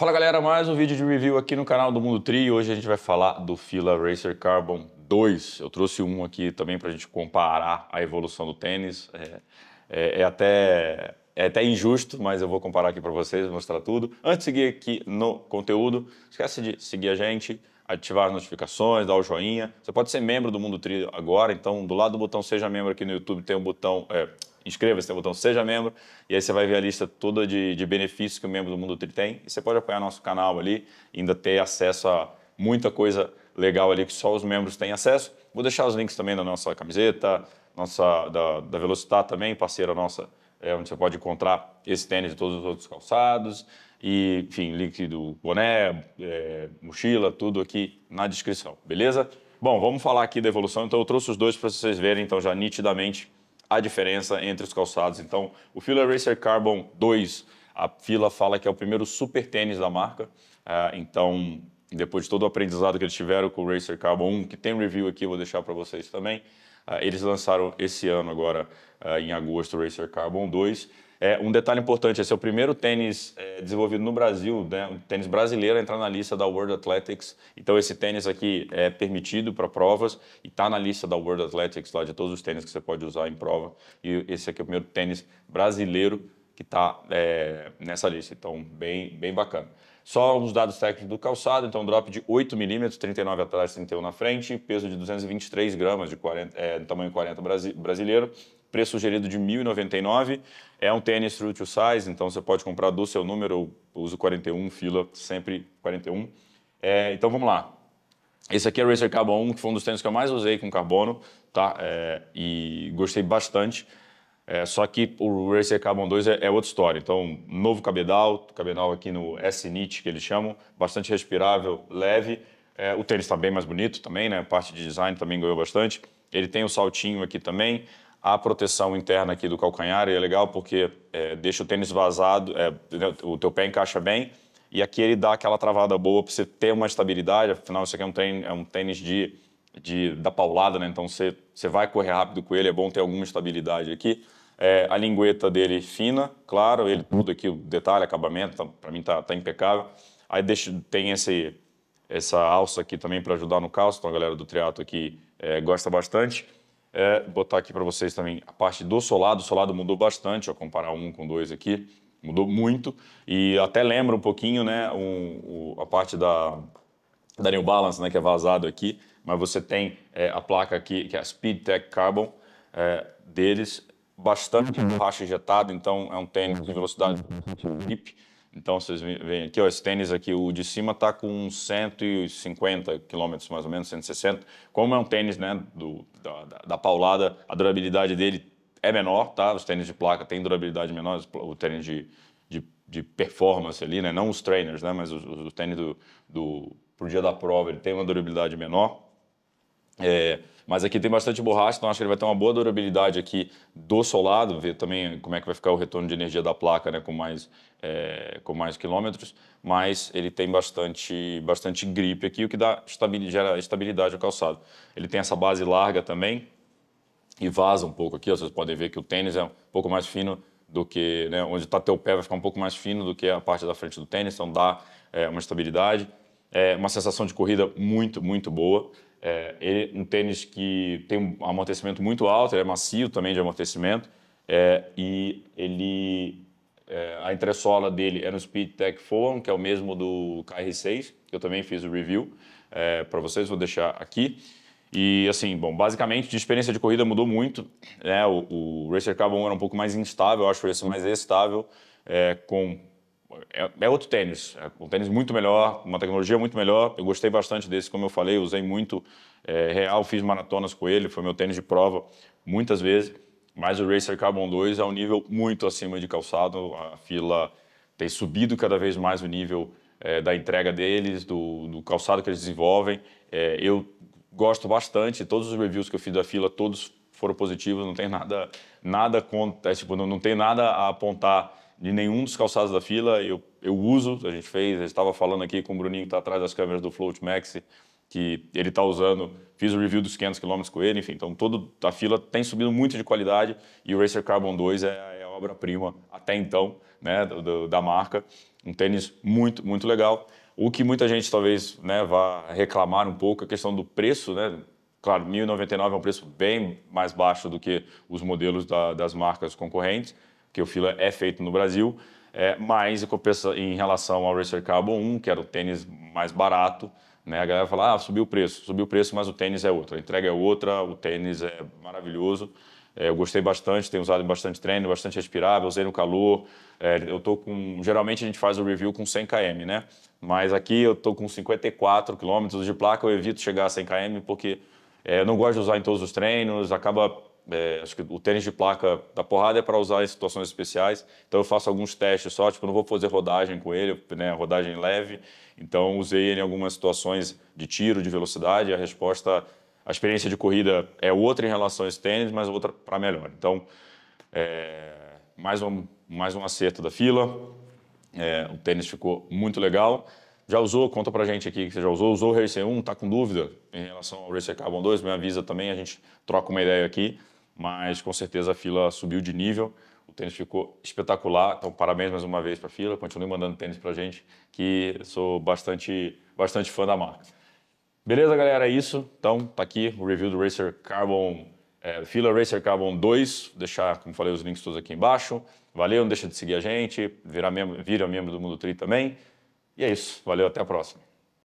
Fala galera, mais um vídeo de review aqui no canal do Mundo Tri. Hoje a gente vai falar do Fila Racer Carbon 2. Eu trouxe um aqui também para a gente comparar a evolução do tênis. É, é, é, até, é até injusto, mas eu vou comparar aqui para vocês, mostrar tudo. Antes de seguir aqui no conteúdo, esquece de seguir a gente, ativar as notificações, dar o joinha. Você pode ser membro do Mundo Tri agora, então do lado do botão Seja Membro aqui no YouTube tem um botão, é, inscreva-se, no botão Seja Membro, e aí você vai ver a lista toda de, de benefícios que o membro do Mundo Tri tem. E você pode apoiar nosso canal ali ainda ter acesso a muita coisa legal ali que só os membros têm acesso. Vou deixar os links também da nossa camiseta, nossa, da, da Velocitar também, parceira nossa, é, onde você pode encontrar esse tênis e todos os outros calçados. E, enfim, link do boné, é, mochila, tudo aqui na descrição, beleza? Bom, vamos falar aqui da evolução. Então, eu trouxe os dois para vocês verem, então, já nitidamente a diferença entre os calçados. Então, o Fila Racer Carbon 2, a Fila fala que é o primeiro super tênis da marca. Uh, então, depois de todo o aprendizado que eles tiveram com o Racer Carbon 1, que tem review aqui, vou deixar para vocês também, uh, eles lançaram esse ano agora, uh, em agosto, o Racer Carbon 2. É, um detalhe importante, esse é o primeiro tênis é, é desenvolvido no Brasil, né? o tênis brasileiro entrar na lista da World Athletics. Então esse tênis aqui é permitido para provas e está na lista da World Athletics lá de todos os tênis que você pode usar em prova. E esse aqui é o primeiro tênis brasileiro que está é, nessa lista. Então bem, bem bacana. Só os dados técnicos do calçado, então drop de 8 milímetros, 39 atrás, 31 na frente, peso de 223 gramas, de 40, é, tamanho 40 brasileiro, preço sugerido de 1.099. É um tênis true to size, então você pode comprar do seu número. Eu uso 41, fila, sempre 41. É, então vamos lá. Esse aqui é o Racer Carbon 1, que foi um dos tênis que eu mais usei com carbono, tá? É, e gostei bastante. É, só que o Racer Carbon 2 é, é outra história. Então, novo cabedal, cabedal aqui no S-Knit, que eles chamam, bastante respirável, leve. É, o tênis está bem mais bonito também, né? A parte de design também ganhou bastante. Ele tem o um saltinho aqui também a proteção interna aqui do calcanhar e é legal porque é, deixa o tênis vazado, é, né, o teu pé encaixa bem e aqui ele dá aquela travada boa para você ter uma estabilidade. Afinal, isso aqui é um tênis, é um tênis de, de, da paulada, né? Então você, você vai correr rápido com ele, é bom ter alguma estabilidade aqui. É, a lingueta dele é fina, claro, ele tudo aqui, o detalhe, acabamento, tá, para mim tá, tá impecável. Aí deixa, tem esse, essa alça aqui também para ajudar no calço, então a galera do triatlo aqui é, gosta bastante é botar aqui para vocês também a parte do solado. O solado mudou bastante, ó, comparar um com dois aqui, mudou muito. E até lembra um pouquinho né, um, a parte da, da New Balance, né, que é vazado aqui. Mas você tem é, a placa aqui, que é a Speedtech Carbon é, deles, bastante borracha uhum. injetada, então é um tênis de velocidade deep. Uhum. Então vocês veem aqui, ó, esse tênis aqui, o de cima está com 150 km mais ou menos, 160. Como é um tênis né, do, da, da, paulada, a durabilidade dele é menor, tá? Os tênis de placa têm durabilidade menor, o tênis de, de, de performance ali, né? Não os trainers, né? Mas o, o tênis do, do pro dia da prova ele tem uma durabilidade menor. É, mas aqui tem bastante borracha, então acho que ele vai ter uma boa durabilidade aqui do solado, ver também como é que vai ficar o retorno de energia da placa né, com, mais, é, com mais quilômetros, mas ele tem bastante, bastante gripe aqui, o que dá estabilidade, gera estabilidade ao calçado. Ele tem essa base larga também e vaza um pouco aqui, ó, vocês podem ver que o tênis é um pouco mais fino do que, né, onde está teu pé vai ficar um pouco mais fino do que a parte da frente do tênis, então dá é, uma estabilidade é uma sensação de corrida muito, muito boa. É, ele, um tênis que tem um amortecimento muito alto, ele é macio também de amortecimento. É, e ele, é, a entressola dele é no Speed Tech Foam, que é o mesmo do KR6, que eu também fiz o review é, para vocês, vou deixar aqui. E assim, bom, basicamente de experiência de corrida mudou muito. Né? O, o Racer Carbon era um pouco mais instável, eu acho que esse mais estável, é, com é, é outro tênis, é um tênis muito melhor, uma tecnologia muito melhor. Eu gostei bastante desse, como eu falei, usei muito é, real, fiz maratonas com ele, foi meu tênis de prova muitas vezes. Mas o Racer Carbon 2 é um nível muito acima de calçado, a fila tem subido cada vez mais o nível é, da entrega deles, do, do, calçado que eles desenvolvem. É, eu gosto bastante, todos os reviews que eu fiz da fila, todos foram positivos, não tem nada, nada contra, é, tipo, não, não tem nada a apontar de nenhum dos calçados da fila eu, eu uso. A gente fez, a gente estava falando aqui com o Bruninho que está atrás das câmeras do Float max que ele está usando. Fiz o review dos 500 km com ele, enfim. Então, toda a fila tem subido muito de qualidade e o Racer Carbon 2 é, é a obra-prima até então né, do, da marca. Um tênis muito, muito legal. O que muita gente talvez né, vá reclamar um pouco é a questão do preço, né? Claro, 1.099 é um preço bem mais baixo do que os modelos da, das marcas concorrentes, que o Fila é feito no Brasil, é, mas em relação ao Racer Carbon 1, que era o tênis mais barato, né, a galera fala, ah, subiu o preço, subiu o preço, mas o tênis é outro, a entrega é outra, o tênis é maravilhoso. É, eu gostei bastante, tenho usado bastante treino, bastante respirável, usei no calor. É, eu tô com. Geralmente a gente faz o review com 100 km, né? Mas aqui eu tô com 54 km de placa, eu evito chegar a 100 km porque é, eu não gosto de usar em todos os treinos, acaba é, acho que o tênis de placa da porrada é para usar em situações especiais. Então eu faço alguns testes só, tipo, não vou fazer rodagem com ele, né, rodagem leve. Então usei ele em algumas situações de tiro, de velocidade. A resposta, a experiência de corrida é outra em relação a esse tênis, mas outra para melhor. Então, é, mais, um, mais um acerto da fila. É, o tênis ficou muito legal. Já usou? Conta pra gente aqui que você já usou. Usou o Racer 1? Tá com dúvida em relação ao Racer Carbon 2? Me avisa também, a gente troca uma ideia aqui. Mas com certeza a fila subiu de nível. O tênis ficou espetacular. Então, parabéns mais uma vez para a fila. Continue mandando tênis para gente, que sou bastante, bastante fã da marca. Beleza, galera? É isso. Então, tá aqui o review do Racer Carbon, é, Fila Racer Carbon 2. Vou deixar, como falei, os links todos aqui embaixo. Valeu, não deixa de seguir a gente, Vira membro, vira membro do Mundo Tri também. E é isso. Valeu, até a próxima.